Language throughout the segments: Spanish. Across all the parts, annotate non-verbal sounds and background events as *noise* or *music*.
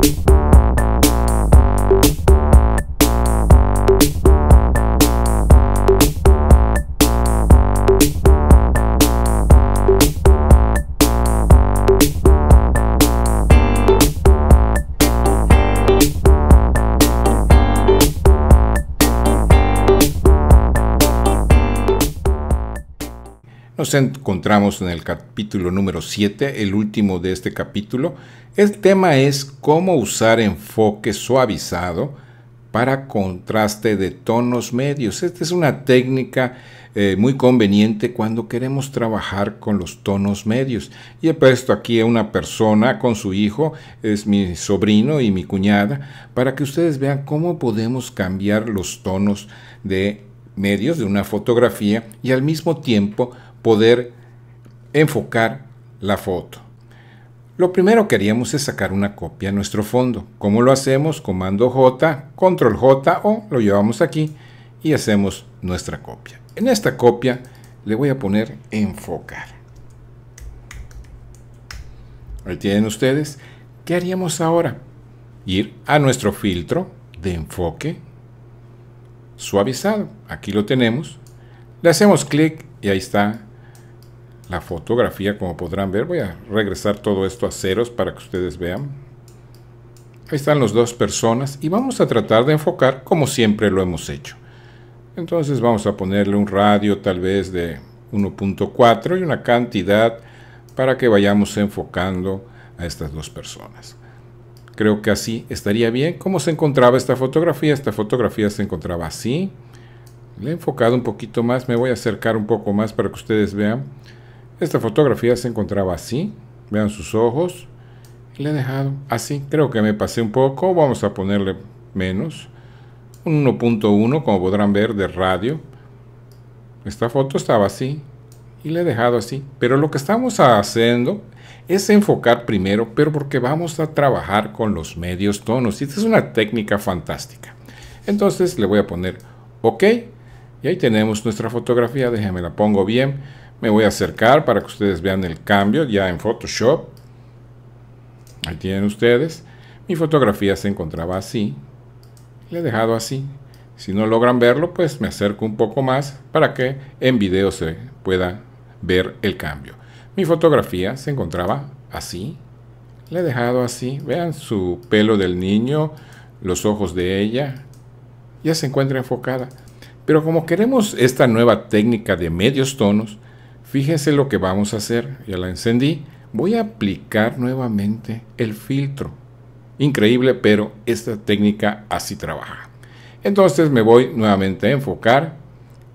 Thank you. Nos encontramos en el capítulo número 7, el último de este capítulo. El tema es cómo usar enfoque suavizado para contraste de tonos medios. Esta es una técnica eh, muy conveniente cuando queremos trabajar con los tonos medios. Y he puesto aquí a una persona con su hijo, es mi sobrino y mi cuñada, para que ustedes vean cómo podemos cambiar los tonos de medios de una fotografía y al mismo tiempo poder enfocar la foto. Lo primero que haríamos es sacar una copia a nuestro fondo. ¿Cómo lo hacemos? Comando J, Control J o lo llevamos aquí y hacemos nuestra copia. En esta copia le voy a poner enfocar. Ahí tienen ustedes. ¿Qué haríamos ahora? Ir a nuestro filtro de enfoque suavizado. Aquí lo tenemos. Le hacemos clic y ahí está la fotografía, como podrán ver. Voy a regresar todo esto a ceros para que ustedes vean. Ahí están las dos personas y vamos a tratar de enfocar como siempre lo hemos hecho. Entonces vamos a ponerle un radio tal vez de 1.4 y una cantidad para que vayamos enfocando a estas dos personas. Creo que así estaría bien. ¿Cómo se encontraba esta fotografía? Esta fotografía se encontraba así. Le he enfocado un poquito más, me voy a acercar un poco más para que ustedes vean. Esta fotografía se encontraba así. Vean sus ojos. Le he dejado así. Creo que me pasé un poco. Vamos a ponerle menos. Un 1.1 como podrán ver de radio. Esta foto estaba así. Y le he dejado así. Pero lo que estamos haciendo es enfocar primero. Pero porque vamos a trabajar con los medios tonos. Y esta es una técnica fantástica. Entonces le voy a poner OK. Y ahí tenemos nuestra fotografía. Déjenme la pongo bien me voy a acercar para que ustedes vean el cambio ya en Photoshop. Ahí tienen ustedes. Mi fotografía se encontraba así. Le he dejado así. Si no logran verlo, pues me acerco un poco más para que en video se pueda ver el cambio. Mi fotografía se encontraba así. Le he dejado así. Vean su pelo del niño, los ojos de ella. Ya se encuentra enfocada. Pero como queremos esta nueva técnica de medios tonos, fíjense lo que vamos a hacer. Ya la encendí. Voy a aplicar nuevamente el filtro. Increíble, pero esta técnica así trabaja. Entonces me voy nuevamente a enfocar.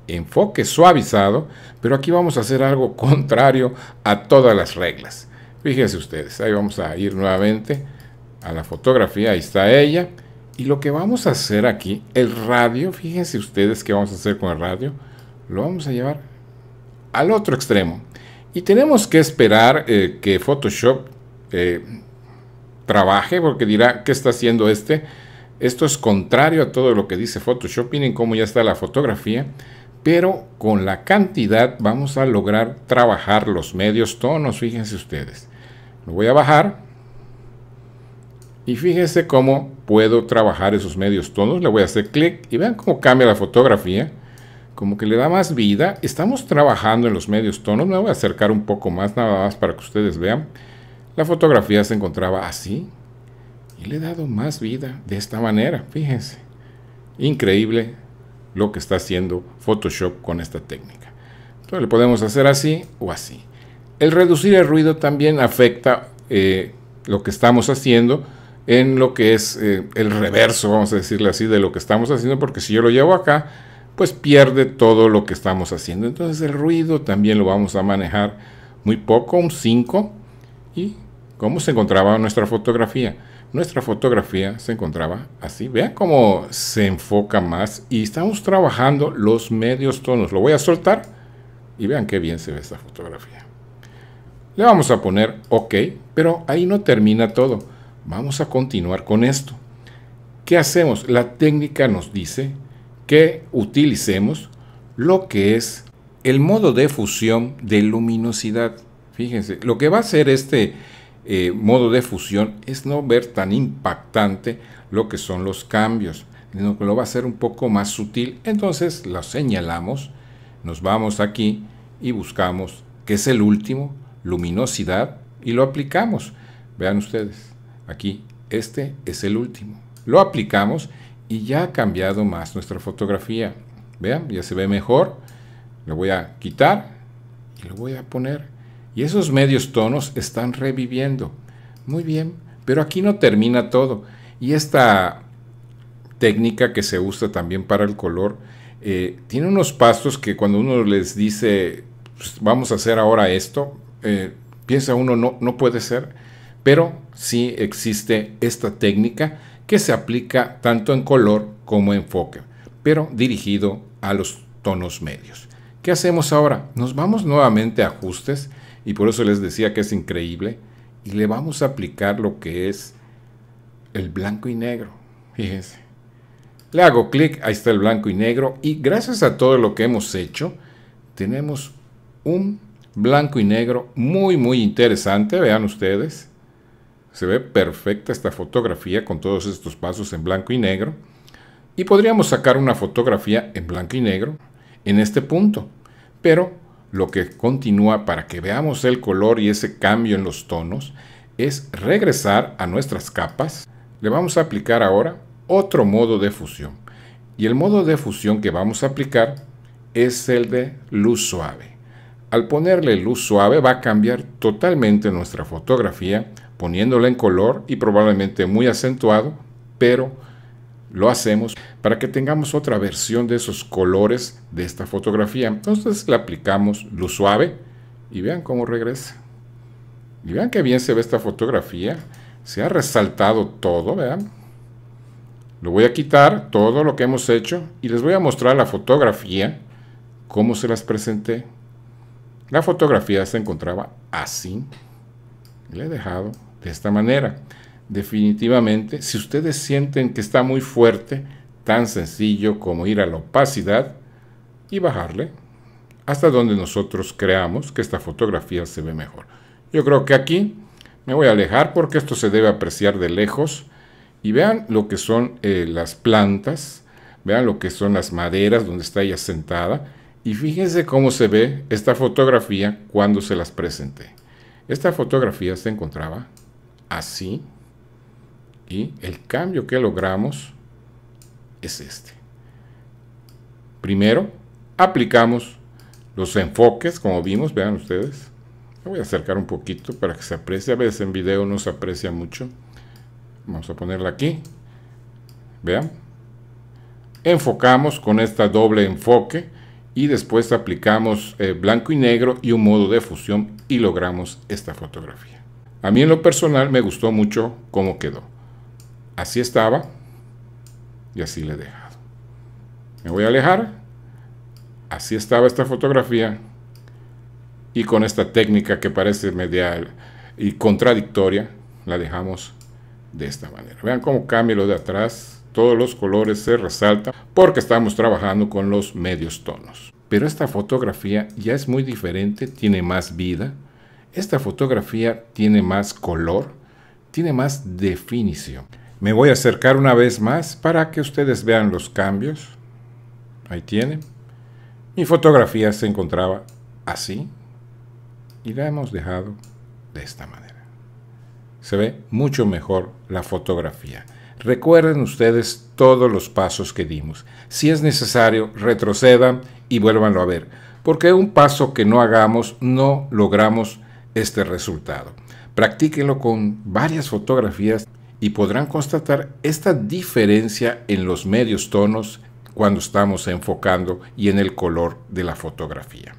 Enfoque suavizado, pero aquí vamos a hacer algo *laughs* contrario a todas las reglas. Fíjense ustedes, ahí vamos a ir nuevamente a la fotografía, ahí está ella. Y lo que vamos a hacer aquí, el radio, fíjense ustedes qué vamos a hacer con el radio, lo vamos a llevar al otro extremo. Y tenemos que esperar eh, que Photoshop eh, trabaje porque dirá, ¿qué está haciendo este? Esto es contrario a todo lo que dice Photoshop. Miren cómo ya está la fotografía. Pero con la cantidad vamos a lograr trabajar los medios tonos. Fíjense ustedes. Lo voy a bajar. Y fíjense cómo puedo trabajar esos medios tonos. Le voy a hacer clic y vean cómo cambia la fotografía como que le da más vida. Estamos trabajando en los medios tonos. Me voy a acercar un poco más, nada más para que ustedes vean. La fotografía se encontraba así. Y le he dado más vida de esta manera. Fíjense. Increíble lo que está haciendo Photoshop con esta técnica. Entonces le podemos hacer así o así. El reducir el ruido también afecta eh, lo que estamos haciendo en lo que es eh, el reverso, vamos a decirle así, de lo que estamos haciendo. Porque si yo lo llevo acá, pues pierde todo lo que estamos haciendo. Entonces el ruido también lo vamos a manejar muy poco, un 5. ¿Y cómo se encontraba nuestra fotografía? Nuestra fotografía se encontraba así. Vean cómo se enfoca más y estamos trabajando los medios tonos. Lo voy a soltar y vean qué bien se ve esta fotografía. Le vamos a poner OK, pero ahí no termina todo. Vamos a continuar con esto. ¿Qué hacemos? La técnica nos dice que utilicemos lo que es el modo de fusión de luminosidad. Fíjense, lo que va a hacer este eh, modo de fusión es no ver tan impactante lo que son los cambios, sino que lo va a hacer un poco más sutil. Entonces lo señalamos, nos vamos aquí y buscamos que es el último, luminosidad, y lo aplicamos. Vean ustedes, aquí este es el último. Lo aplicamos y ya ha cambiado más nuestra fotografía. Vean, ya se ve mejor. Lo voy a quitar y lo voy a poner. Y esos medios tonos están reviviendo. Muy bien, pero aquí no termina todo. Y esta técnica que se usa también para el color, eh, tiene unos pastos que cuando uno les dice, pues, vamos a hacer ahora esto, eh, piensa uno, no, no puede ser, pero sí existe esta técnica que se aplica tanto en color como en enfoque, pero dirigido a los tonos medios. ¿Qué hacemos ahora? Nos vamos nuevamente a ajustes y por eso les decía que es increíble y le vamos a aplicar lo que es el blanco y negro. Fíjense. Le hago clic, ahí está el blanco y negro y gracias a todo lo que hemos hecho tenemos un blanco y negro muy muy interesante, vean ustedes. Se ve perfecta esta fotografía con todos estos pasos en blanco y negro. Y podríamos sacar una fotografía en blanco y negro en este punto. Pero lo que continúa para que veamos el color y ese cambio en los tonos es regresar a nuestras capas. Le vamos a aplicar ahora otro modo de fusión. Y el modo de fusión que vamos a aplicar es el de luz suave. Al ponerle luz suave va a cambiar totalmente nuestra fotografía poniéndola en color y probablemente muy acentuado, pero lo hacemos para que tengamos otra versión de esos colores de esta fotografía. Entonces le aplicamos luz suave y vean cómo regresa. Y vean qué bien se ve esta fotografía. Se ha resaltado todo, vean. Lo voy a quitar, todo lo que hemos hecho, y les voy a mostrar la fotografía, cómo se las presenté. La fotografía se encontraba así. Le he dejado de esta manera. Definitivamente, si ustedes sienten que está muy fuerte, tan sencillo como ir a la opacidad y bajarle hasta donde nosotros creamos que esta fotografía se ve mejor. Yo creo que aquí me voy a alejar porque esto se debe apreciar de lejos y vean lo que son eh, las plantas, vean lo que son las maderas donde está ella sentada y fíjense cómo se ve esta fotografía cuando se las presenté. Esta fotografía se encontraba así y el cambio que logramos es este. Primero, aplicamos los enfoques, como vimos, vean ustedes. voy a acercar un poquito para que se aprecie. A veces en video no se aprecia mucho. Vamos a ponerla aquí. Vean. Enfocamos con esta doble enfoque y después aplicamos eh, blanco y negro y un modo de fusión y logramos esta fotografía. A mí en lo personal me gustó mucho cómo quedó. Así estaba y así le he dejado. Me voy a alejar. Así estaba esta fotografía y con esta técnica que parece medial y contradictoria, la dejamos de esta manera. Vean cómo cambia lo de atrás. Todos los colores se resaltan porque estamos trabajando con los medios tonos. Pero esta fotografía ya es muy diferente, tiene más vida esta fotografía tiene más color, tiene más definición. Me voy a acercar una vez más para que ustedes vean los cambios. Ahí tiene Mi fotografía se encontraba así y la hemos dejado de esta manera. Se ve mucho mejor la fotografía. Recuerden ustedes todos los pasos que dimos. Si es necesario, retrocedan y vuélvanlo a ver, porque un paso que no hagamos no logramos este resultado. Practíquenlo con varias fotografías y podrán constatar esta diferencia en los medios tonos cuando estamos enfocando y en el color de la fotografía.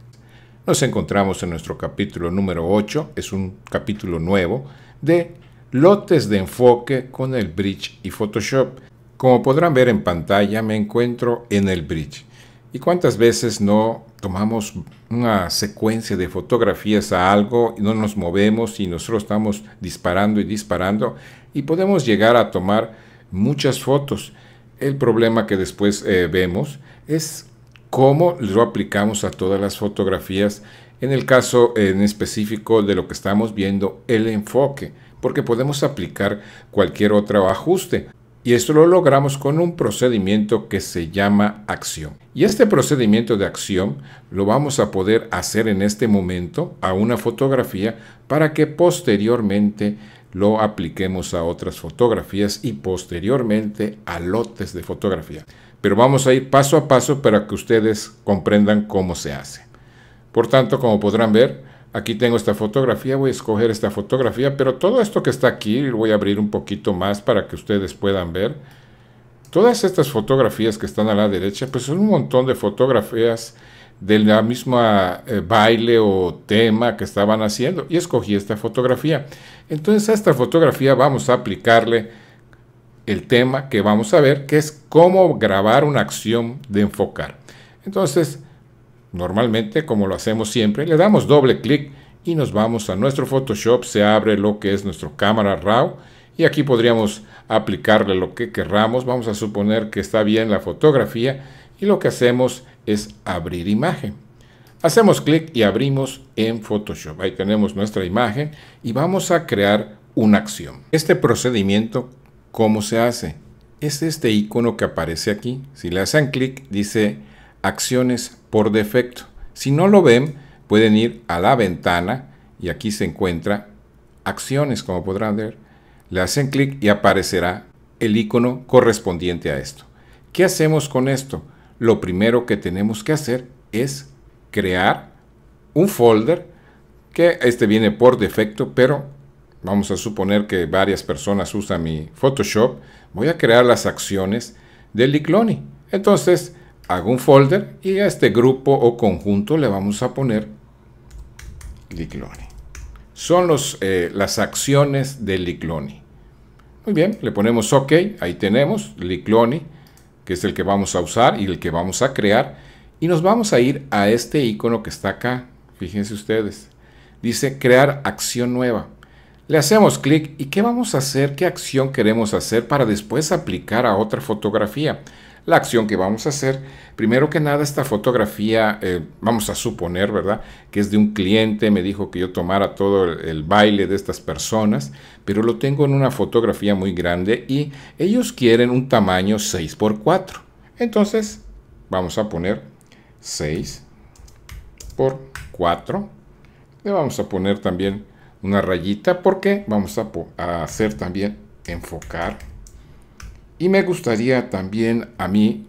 Nos encontramos en nuestro capítulo número 8, es un capítulo nuevo, de lotes de enfoque con el bridge y Photoshop. Como podrán ver en pantalla, me encuentro en el bridge. ¿Y cuántas veces no tomamos una secuencia de fotografías a algo y no nos movemos y nosotros estamos disparando y disparando y podemos llegar a tomar muchas fotos. El problema que después eh, vemos es cómo lo aplicamos a todas las fotografías, en el caso en específico de lo que estamos viendo, el enfoque, porque podemos aplicar cualquier otro ajuste. Y esto lo logramos con un procedimiento que se llama acción. Y este procedimiento de acción lo vamos a poder hacer en este momento a una fotografía para que posteriormente lo apliquemos a otras fotografías y posteriormente a lotes de fotografía. Pero vamos a ir paso a paso para que ustedes comprendan cómo se hace. Por tanto, como podrán ver, Aquí tengo esta fotografía, voy a escoger esta fotografía, pero todo esto que está aquí, lo voy a abrir un poquito más para que ustedes puedan ver. Todas estas fotografías que están a la derecha, pues son un montón de fotografías del mismo eh, baile o tema que estaban haciendo y escogí esta fotografía. Entonces a esta fotografía vamos a aplicarle el tema que vamos a ver, que es cómo grabar una acción de enfocar. Entonces Normalmente, como lo hacemos siempre, le damos doble clic y nos vamos a nuestro Photoshop, se abre lo que es nuestro cámara RAW y aquí podríamos aplicarle lo que querramos. Vamos a suponer que está bien la fotografía y lo que hacemos es abrir imagen. Hacemos clic y abrimos en Photoshop. Ahí tenemos nuestra imagen y vamos a crear una acción. Este procedimiento, ¿cómo se hace? Es este icono que aparece aquí. Si le hacen clic, dice acciones por defecto. Si no lo ven, pueden ir a la ventana y aquí se encuentra acciones, como podrán ver. Le hacen clic y aparecerá el icono correspondiente a esto. ¿Qué hacemos con esto? Lo primero que tenemos que hacer es crear un folder que este viene por defecto, pero vamos a suponer que varias personas usan mi Photoshop. Voy a crear las acciones del Icloni. Entonces, hago un folder y a este grupo o conjunto le vamos a poner Liclone. Son eh, las acciones de Liclone. Muy bien, le ponemos OK, ahí tenemos Liclone, que es el que vamos a usar y el que vamos a crear. Y nos vamos a ir a este icono que está acá, fíjense ustedes. Dice crear acción nueva. Le hacemos clic y ¿qué vamos a hacer? ¿Qué acción queremos hacer para después aplicar a otra fotografía? la acción que vamos a hacer. Primero que nada, esta fotografía, eh, vamos a suponer, ¿verdad? Que es de un cliente, me dijo que yo tomara todo el, baile de estas personas, pero lo tengo en una fotografía muy grande y ellos quieren un tamaño 6x4. Entonces, vamos a poner 6 por 4. Le vamos a poner también una rayita porque vamos a hacer también enfocar y me gustaría también a mí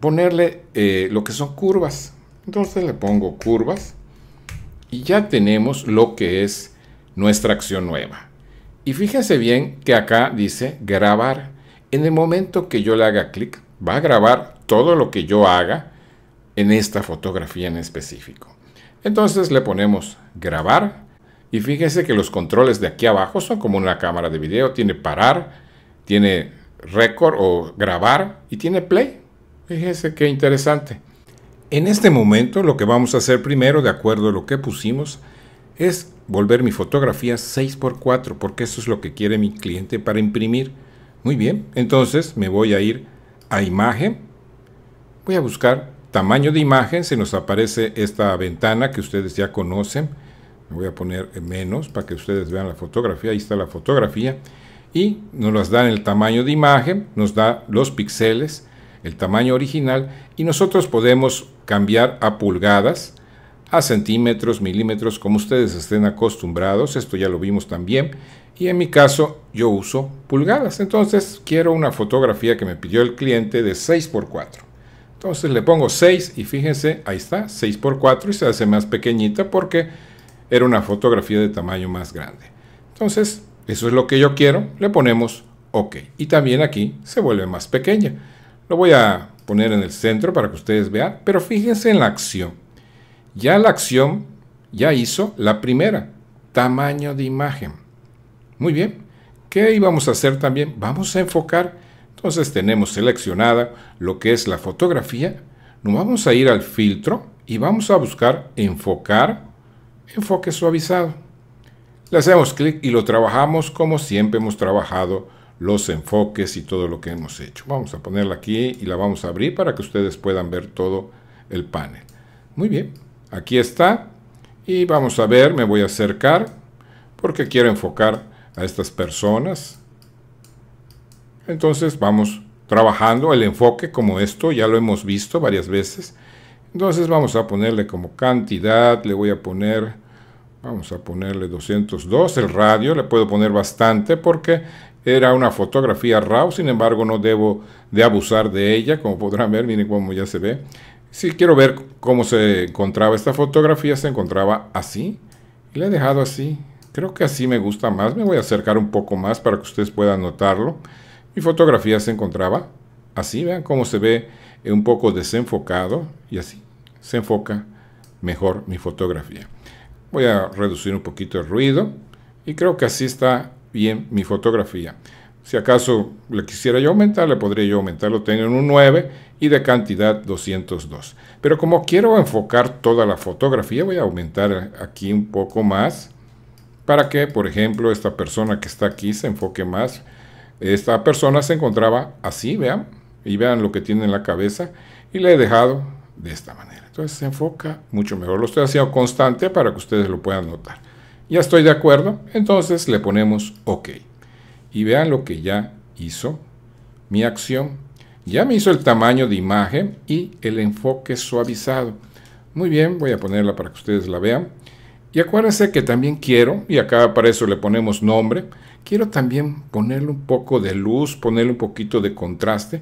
ponerle eh, lo que son curvas. Entonces le pongo curvas y ya tenemos lo que es nuestra acción nueva. Y fíjense bien que acá dice grabar. En el momento que yo le haga clic, va a grabar todo lo que yo haga en esta fotografía en específico. Entonces le ponemos grabar y fíjense que los controles de aquí abajo son como una cámara de video, tiene parar, tiene récord o grabar y tiene play. fíjese qué interesante. En este momento lo que vamos a hacer primero, de acuerdo a lo que pusimos, es volver mi fotografía 6x4, porque eso es lo que quiere mi cliente para imprimir. Muy bien, entonces me voy a ir a imagen, voy a buscar tamaño de imagen, se nos aparece esta ventana que ustedes ya conocen, me voy a poner menos para que ustedes vean la fotografía, ahí está la fotografía, y nos las dan el tamaño de imagen, nos da los píxeles, el tamaño original y nosotros podemos cambiar a pulgadas, a centímetros, milímetros, como ustedes estén acostumbrados, esto ya lo vimos también, y en mi caso yo uso pulgadas, entonces quiero una fotografía que me pidió el cliente de 6x4. Entonces le pongo 6 y fíjense, ahí está, 6x4 y se hace más pequeñita porque era una fotografía de tamaño más grande. Entonces eso es lo que yo quiero, le ponemos OK. Y también aquí se vuelve más pequeña. Lo voy a poner en el centro para que ustedes vean, pero fíjense en la acción. Ya la acción ya hizo la primera, tamaño de imagen. Muy bien. ¿Qué íbamos a hacer también? Vamos a enfocar. Entonces tenemos seleccionada lo que es la fotografía. Nos vamos a ir al filtro y vamos a buscar enfocar, enfoque suavizado. Le hacemos clic y lo trabajamos como siempre hemos trabajado los enfoques y todo lo que hemos hecho. Vamos a ponerla aquí y la vamos a abrir para que ustedes puedan ver todo el panel. Muy bien, aquí está. Y vamos a ver, me voy a acercar porque quiero enfocar a estas personas. Entonces vamos trabajando el enfoque como esto, ya lo hemos visto varias veces. Entonces vamos a ponerle como cantidad, le voy a poner Vamos a ponerle 202. El radio le puedo poner bastante porque era una fotografía RAW, sin embargo no debo de abusar de ella, como podrán ver, miren cómo ya se ve. Si quiero ver cómo se encontraba esta fotografía, se encontraba así. Y la he dejado así. Creo que así me gusta más. Me voy a acercar un poco más para que ustedes puedan notarlo. Mi fotografía se encontraba así. Vean cómo se ve un poco desenfocado. Y así se enfoca mejor mi fotografía. Voy a reducir un poquito el ruido y creo que así está bien mi fotografía. Si acaso le quisiera yo aumentar, le podría yo aumentar, tengo en un 9 y de cantidad 202. Pero como quiero enfocar toda la fotografía, voy a aumentar aquí un poco más para que, por ejemplo, esta persona que está aquí se enfoque más. Esta persona se encontraba así, vean, y vean lo que tiene en la cabeza y le he dejado de esta manera se enfoca mucho mejor. Lo estoy haciendo constante para que ustedes lo puedan notar. Ya estoy de acuerdo, entonces le ponemos OK. Y vean lo que ya hizo mi acción. Ya me hizo el tamaño de imagen y el enfoque suavizado. Muy bien, voy a ponerla para que ustedes la vean. Y acuérdense que también quiero, y acá para eso le ponemos nombre, quiero también ponerle un poco de luz, ponerle un poquito de contraste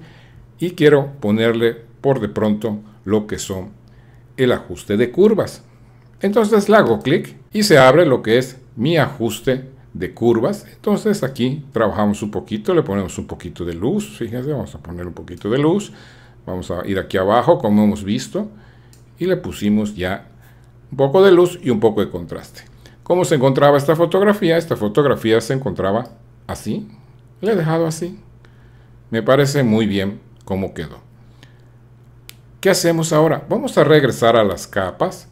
y quiero ponerle por de pronto lo que son el ajuste de curvas. Entonces le hago clic y se abre lo que es mi ajuste de curvas. Entonces aquí trabajamos un poquito, le ponemos un poquito de luz. Fíjense, vamos a poner un poquito de luz. Vamos a ir aquí abajo como hemos visto y le pusimos ya un poco de luz y un poco de contraste. ¿Cómo se encontraba esta fotografía? Esta fotografía se encontraba así. Le he dejado así. Me parece muy bien cómo quedó. ¿Qué hacemos ahora? Vamos a regresar a las capas.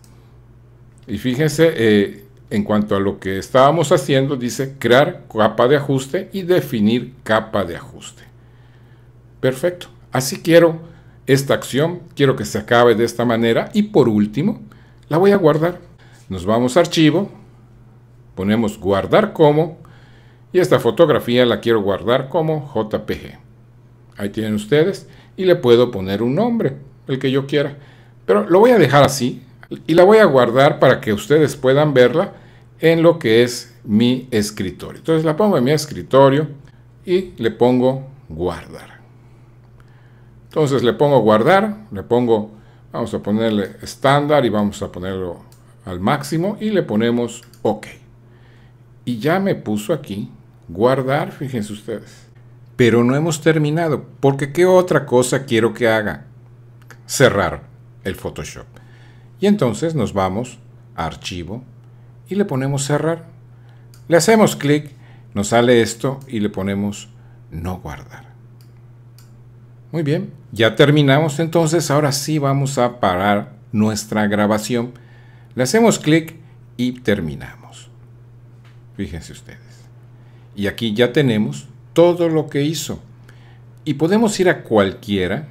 Y fíjense, eh, en cuanto a lo que estábamos haciendo, dice crear capa de ajuste y definir capa de ajuste. Perfecto. Así quiero esta acción. Quiero que se acabe de esta manera. Y por último, la voy a guardar. Nos vamos a archivo. Ponemos guardar como. Y esta fotografía la quiero guardar como JPG. Ahí tienen ustedes. Y le puedo poner un nombre el que yo quiera. Pero lo voy a dejar así y la voy a guardar para que ustedes puedan verla en lo que es mi escritorio. Entonces la pongo en mi escritorio y le pongo guardar. Entonces le pongo guardar, le pongo, vamos a ponerle estándar y vamos a ponerlo al máximo y le ponemos OK. Y ya me puso aquí guardar, fíjense ustedes. Pero no hemos terminado, porque ¿qué otra cosa quiero que haga? cerrar el Photoshop. Y entonces nos vamos a archivo y le ponemos cerrar. Le hacemos clic, nos sale esto y le ponemos no guardar. Muy bien, ya terminamos. Entonces ahora sí vamos a parar nuestra grabación. Le hacemos clic y terminamos. Fíjense ustedes. Y aquí ya tenemos todo lo que hizo. Y podemos ir a cualquiera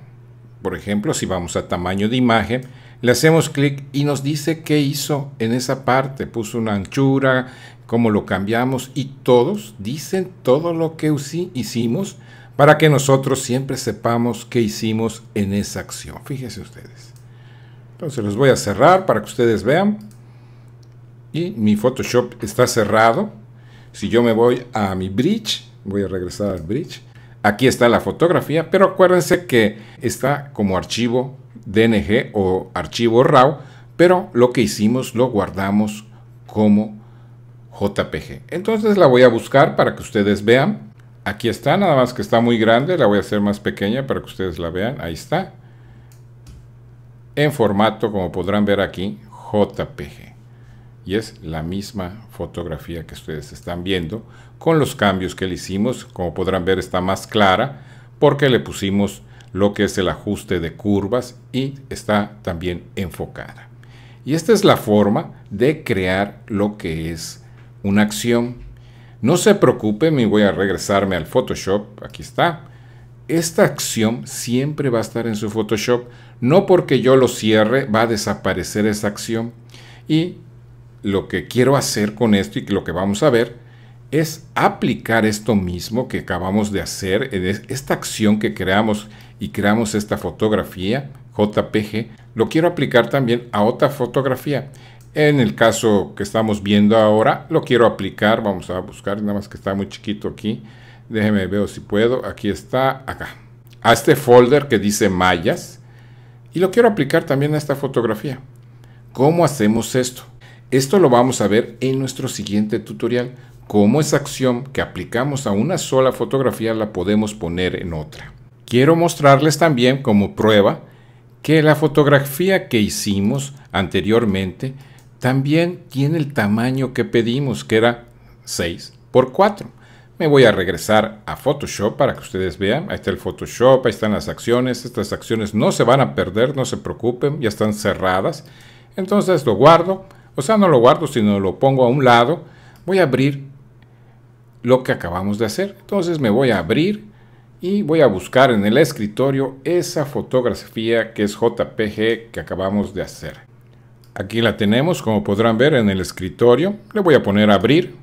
por ejemplo, si vamos a tamaño de imagen, le hacemos clic y nos dice qué hizo en esa parte. Puso una anchura, cómo lo cambiamos y todos dicen todo lo que hicimos para que nosotros siempre sepamos qué hicimos en esa acción. Fíjense ustedes. Entonces los voy a cerrar para que ustedes vean. Y mi Photoshop está cerrado. Si yo me voy a mi bridge, voy a regresar al bridge. Aquí está la fotografía, pero acuérdense que está como archivo DNG o archivo RAW, pero lo que hicimos lo guardamos como JPG. Entonces la voy a buscar para que ustedes vean. Aquí está, nada más que está muy grande, la voy a hacer más pequeña para que ustedes la vean. Ahí está. En formato, como podrán ver aquí, JPG y es la misma fotografía que ustedes están viendo con los cambios que le hicimos como podrán ver está más clara porque le pusimos lo que es el ajuste de curvas y está también enfocada y esta es la forma de crear lo que es una acción no se preocupe me voy a regresarme al Photoshop aquí está esta acción siempre va a estar en su Photoshop no porque yo lo cierre va a desaparecer esa acción y lo que quiero hacer con esto y lo que vamos a ver es aplicar esto mismo que acabamos de hacer, eh, esta acción que creamos y creamos esta fotografía JPG, lo quiero aplicar también a otra fotografía. En el caso que estamos viendo ahora, lo quiero aplicar, vamos a buscar, nada más que está muy chiquito aquí, déjeme ver si puedo, aquí está, acá, a este folder que dice mallas, y lo quiero aplicar también a esta fotografía. ¿Cómo hacemos esto? Esto lo vamos a ver en nuestro siguiente tutorial, cómo esa acción que aplicamos a una sola fotografía la podemos poner en otra. Quiero mostrarles también como prueba que la fotografía que hicimos anteriormente también tiene el tamaño que pedimos, que era 6 por 4. Me voy a regresar a Photoshop para que ustedes vean. Ahí está el Photoshop, ahí están las acciones. Estas acciones no se van a perder, no se preocupen, ya están cerradas. Entonces lo guardo, o sea, no lo guardo, sino lo pongo a un lado. Voy a abrir lo que acabamos de hacer. Entonces me voy a abrir y voy a buscar en el escritorio esa fotografía que es JPG que acabamos de hacer. Aquí la tenemos, como podrán ver en el escritorio. Le voy a poner abrir.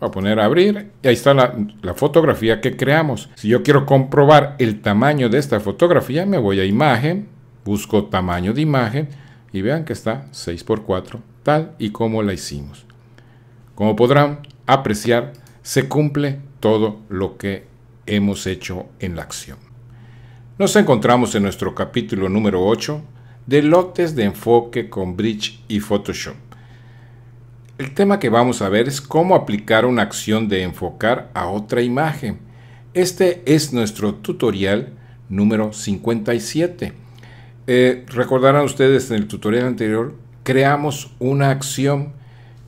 Voy a poner a abrir y ahí está la, la fotografía que creamos. Si yo quiero comprobar el tamaño de esta fotografía, me voy a imagen, busco tamaño de imagen y vean que está 6x4 tal y como la hicimos. Como podrán apreciar, se cumple todo lo que hemos hecho en la acción. Nos encontramos en nuestro capítulo número 8 de lotes de enfoque con Bridge y Photoshop. El tema que vamos a ver es cómo aplicar una acción de enfocar a otra imagen. Este es nuestro tutorial número 57 eh, recordarán ustedes en el tutorial anterior, creamos una acción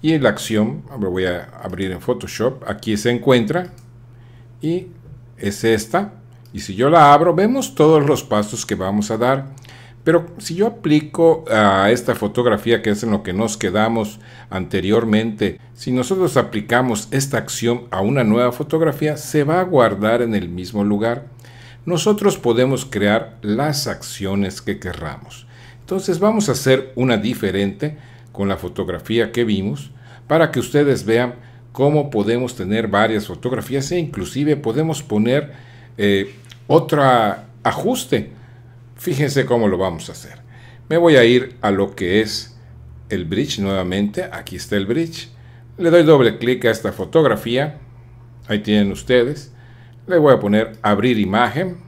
y la acción, lo voy a abrir en Photoshop, aquí se encuentra y es esta. Y si yo la abro, vemos todos los pasos que vamos a dar. Pero si yo aplico a esta fotografía, que es en lo que nos quedamos anteriormente, si nosotros aplicamos esta acción a una nueva fotografía, se va a guardar en el mismo lugar nosotros podemos crear las acciones que querramos. Entonces vamos a hacer una diferente con la fotografía que vimos para que ustedes vean cómo podemos tener varias fotografías e inclusive podemos poner eh, otro ajuste. Fíjense cómo lo vamos a hacer. Me voy a ir a lo que es el bridge nuevamente. Aquí está el bridge. Le doy doble clic a esta fotografía. Ahí tienen ustedes. Le voy a poner abrir imagen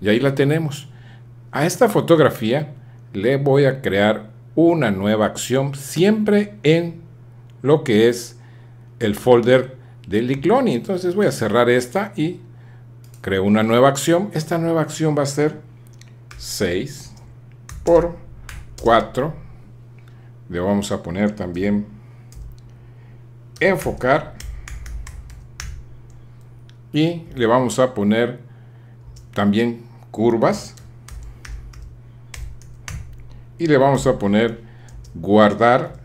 y ahí la tenemos. A esta fotografía le voy a crear una nueva acción siempre en lo que es el folder del Licloni. Entonces voy a cerrar esta y creo una nueva acción. Esta nueva acción va a ser 6 por 4. Le vamos a poner también enfocar y le vamos a poner también curvas y le vamos a poner guardar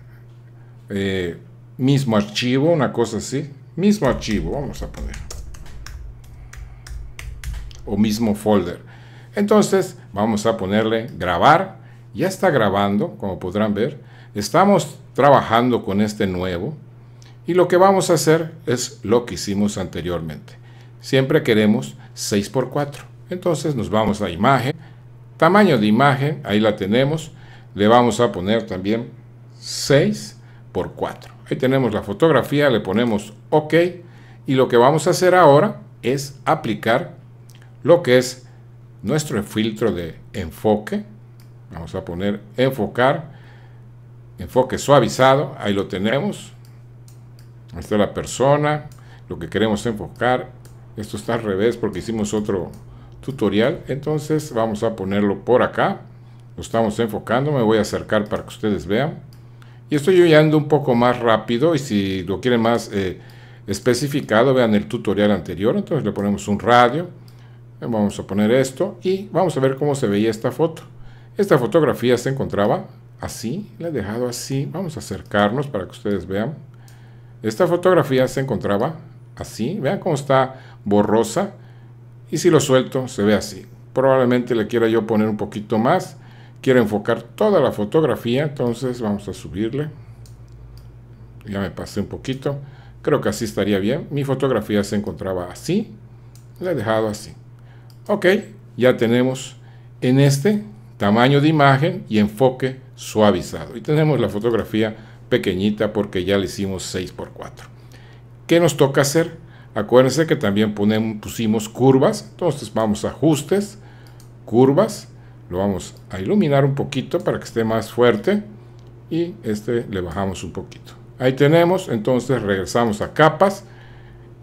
eh, mismo archivo, una cosa así, mismo archivo, vamos a poner o mismo folder. Entonces vamos a ponerle grabar, ya está grabando, como podrán ver, estamos trabajando con este nuevo y lo que vamos a hacer es lo que hicimos anteriormente siempre queremos 6x4. Entonces nos vamos a imagen, tamaño de imagen, ahí la tenemos, le vamos a poner también 6x4. Ahí tenemos la fotografía, le ponemos OK y lo que vamos a hacer ahora es aplicar lo que es nuestro filtro de enfoque. Vamos a poner enfocar, enfoque suavizado, ahí lo tenemos. Esta la persona, lo que queremos enfocar, esto está al revés porque hicimos otro tutorial. Entonces vamos a ponerlo por acá. Lo estamos enfocando. Me voy a acercar para que ustedes vean. Y estoy yendo un poco más rápido. Y si lo quieren más eh, especificado, vean el tutorial anterior. Entonces le ponemos un radio. Eh, vamos a poner esto. Y vamos a ver cómo se veía esta foto. Esta fotografía se encontraba así. La he dejado así. Vamos a acercarnos para que ustedes vean. Esta fotografía se encontraba así. Vean cómo está borrosa y si lo suelto se ve así. Probablemente le quiera yo poner un poquito más. Quiero enfocar toda la fotografía, entonces vamos a subirle. Ya me pasé un poquito. Creo que así estaría bien. Mi fotografía se encontraba así. La he dejado así. Ok, ya tenemos en este tamaño de imagen y enfoque suavizado. Y tenemos la fotografía pequeñita porque ya le hicimos 6x4. ¿Qué nos toca hacer? Acuérdense que también pusimos curvas, entonces vamos a ajustes, curvas, lo vamos a iluminar un poquito para que esté más fuerte y este le bajamos un poquito. Ahí tenemos, entonces regresamos a capas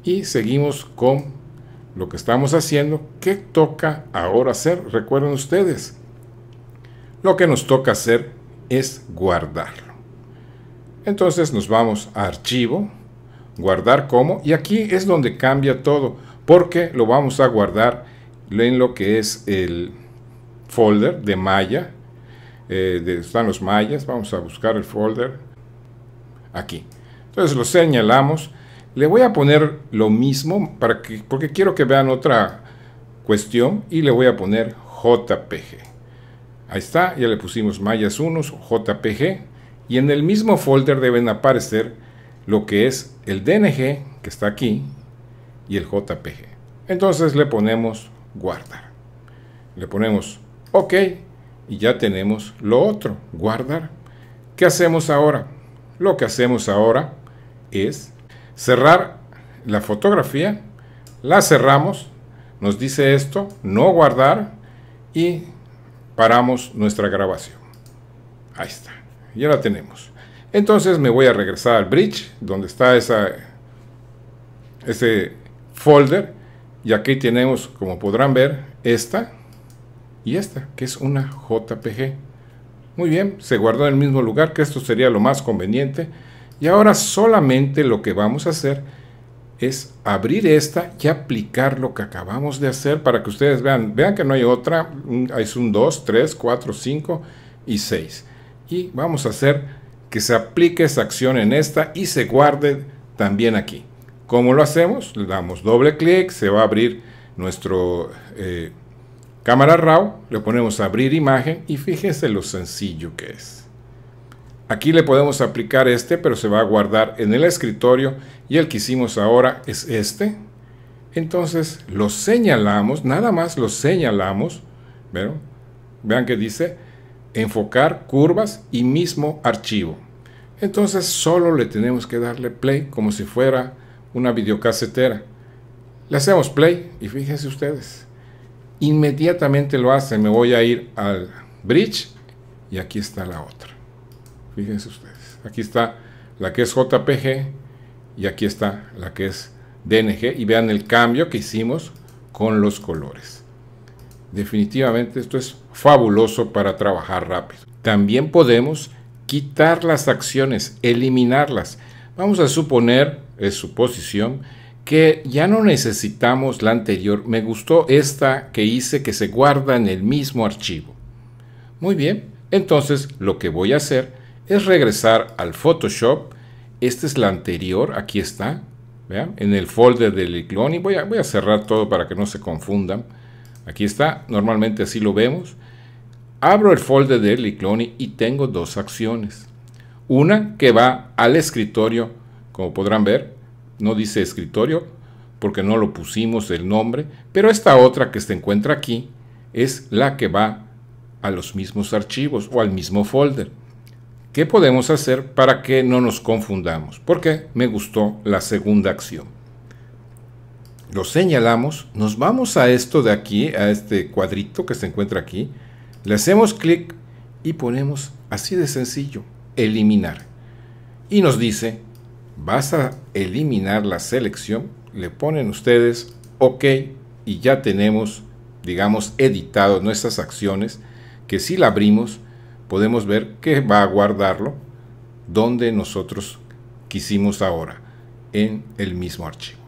y seguimos con lo que estamos haciendo. ¿Qué toca ahora hacer? Recuerden ustedes, lo que nos toca hacer es guardarlo. Entonces nos vamos a archivo, guardar como, y aquí es donde cambia todo, porque lo vamos a guardar en lo que es el folder de malla. Eh, están los mayas, vamos a buscar el folder, aquí. Entonces lo señalamos, le voy a poner lo mismo, para que, porque quiero que vean otra cuestión, y le voy a poner JPG. Ahí está, ya le pusimos mayas unos, JPG, y en el mismo folder deben aparecer lo que es el DNG que está aquí y el JPG. Entonces le ponemos guardar. Le ponemos OK y ya tenemos lo otro, guardar. ¿Qué hacemos ahora? Lo que hacemos ahora es cerrar la fotografía, la cerramos, nos dice esto, no guardar y paramos nuestra grabación. Ahí está, ya la tenemos. Entonces me voy a regresar al bridge, donde está esa, ese folder. Y aquí tenemos, como podrán ver, esta y esta, que es una JPG. Muy bien, se guardó en el mismo lugar, que esto sería lo más conveniente. Y ahora solamente lo que vamos a hacer es abrir esta y aplicar lo que acabamos de hacer para que ustedes vean. Vean que no hay otra, hay mm, un 2, 3, 4, 5 y 6. Y vamos a hacer que se aplique esa acción en esta y se guarde también aquí. ¿Cómo lo hacemos? Le damos doble clic, se va a abrir nuestro eh, cámara RAW, le ponemos abrir imagen y fíjese lo sencillo que es. Aquí le podemos aplicar este, pero se va a guardar en el escritorio y el que hicimos ahora es este. Entonces lo señalamos, nada más lo señalamos, ¿vieron? Vean que dice enfocar, curvas y mismo archivo. Entonces solo le tenemos que darle play como si fuera una videocasetera. Le hacemos play y fíjense ustedes. Inmediatamente lo hace. Me voy a ir al bridge y aquí está la otra. Fíjense ustedes. Aquí está la que es JPG y aquí está la que es DNG. Y vean el cambio que hicimos con los colores. Definitivamente esto es fabuloso para trabajar rápido. También podemos quitar las acciones, eliminarlas. Vamos a suponer, es suposición, que ya no necesitamos la anterior. Me gustó esta que hice que se guarda en el mismo archivo. Muy bien, entonces lo que voy a hacer es regresar al Photoshop. Esta es la anterior, aquí está, en el folder del clon y voy voy a cerrar todo para que no se confundan. Aquí está, normalmente así lo vemos. Abro el folder de Licloni y tengo dos acciones. Una que va al escritorio, como podrán ver, no dice escritorio porque no lo pusimos el nombre, pero esta otra que se encuentra aquí es la que va a los mismos archivos o al mismo folder. ¿Qué podemos hacer para que no nos confundamos? Porque me gustó la segunda acción lo señalamos, nos vamos a esto de aquí, a este cuadrito que se encuentra aquí, le hacemos clic y ponemos así de sencillo, eliminar. Y nos dice, vas a eliminar la selección, le ponen ustedes OK y ya tenemos, digamos, editado nuestras acciones, que si la abrimos podemos ver que va a guardarlo donde nosotros quisimos ahora, en el mismo archivo.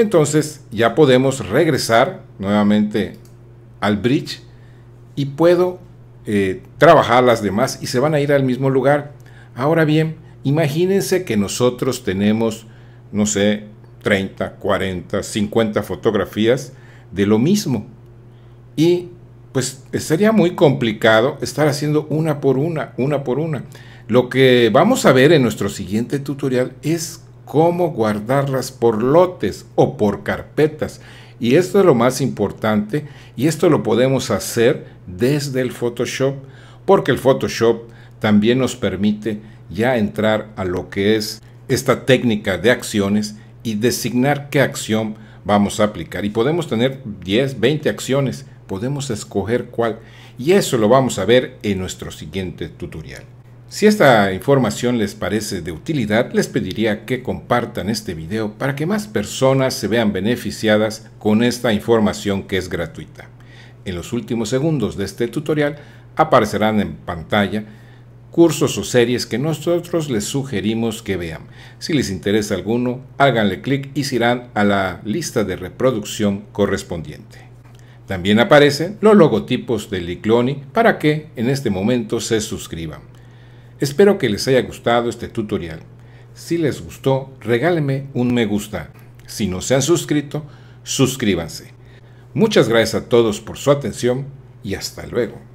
Entonces ya podemos regresar nuevamente al bridge y puedo eh, trabajar las demás y se van a ir al mismo lugar. Ahora bien, imagínense que nosotros tenemos, no sé, 30, 40, 50 fotografías de lo mismo. Y pues sería muy complicado estar haciendo una por una, una por una. Lo que vamos a ver en nuestro siguiente tutorial es cómo guardarlas por lotes o por carpetas. Y esto es lo más importante y esto lo podemos hacer desde el Photoshop porque el Photoshop también nos permite ya entrar a lo que es esta técnica de acciones y designar qué acción vamos a aplicar. Y podemos tener 10, 20 acciones, podemos escoger cuál. Y eso lo vamos a ver en nuestro siguiente tutorial. Si esta información les parece de utilidad, les pediría que compartan este video para que más personas se vean beneficiadas con esta información que es gratuita. En los últimos segundos de este tutorial aparecerán en pantalla cursos o series que nosotros les sugerimos que vean. Si les interesa alguno, háganle clic y se irán a la lista de reproducción correspondiente. También aparecen los logotipos de Licloni para que en este momento se suscriban. Espero que les haya gustado este tutorial. Si les gustó, regálenme un me gusta. Si no se han suscrito, suscríbanse. Muchas gracias a todos por su atención y hasta luego.